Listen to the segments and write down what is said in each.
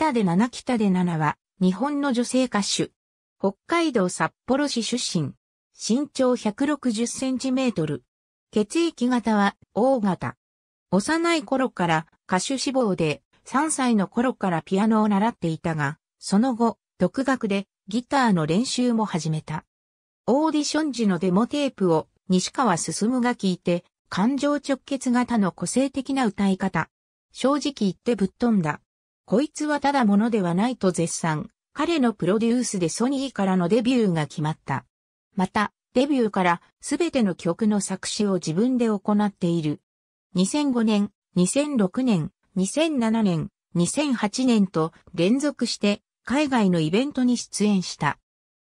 北で七北で七は、日本の女性歌手。北海道札幌市出身。身長160センチメートル。血液型は O 型。幼い頃から歌手志望で、3歳の頃からピアノを習っていたが、その後、独学でギターの練習も始めた。オーディション時のデモテープを西川進が聞いて、感情直結型の個性的な歌い方。正直言ってぶっ飛んだ。こいつはただものではないと絶賛。彼のプロデュースでソニーからのデビューが決まった。また、デビューからすべての曲の作詞を自分で行っている。2005年、2006年、2007年、2008年と連続して海外のイベントに出演した。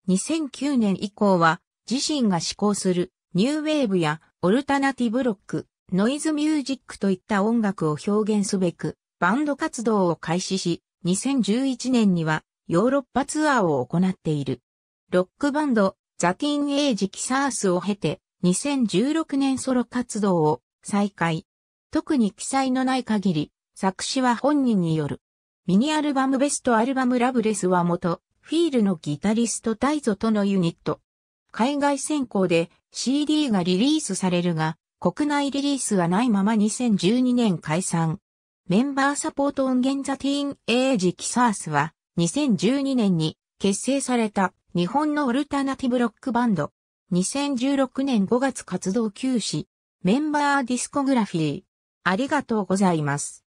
2009年以降は自身が志向するニューウェーブやオルタナティブロック、ノイズミュージックといった音楽を表現すべくバンド活動を開始し、2011年にはヨーロッパツアーを行っている。ロックバンド、ザ・ティン・エイジ・キサースを経て、2016年ソロ活動を再開。特に記載のない限り、作詞は本人による。ミニアルバムベストアルバムラブレスは元、フィールのギタリストタイゾとのユニット。海外選考で CD がリリースされるが、国内リリースはないまま2012年解散。メンバーサポート音源ザティーンエイジキサースは2012年に結成された日本のオルタナティブロックバンド。2016年5月活動休止。メンバーディスコグラフィー。ありがとうございます。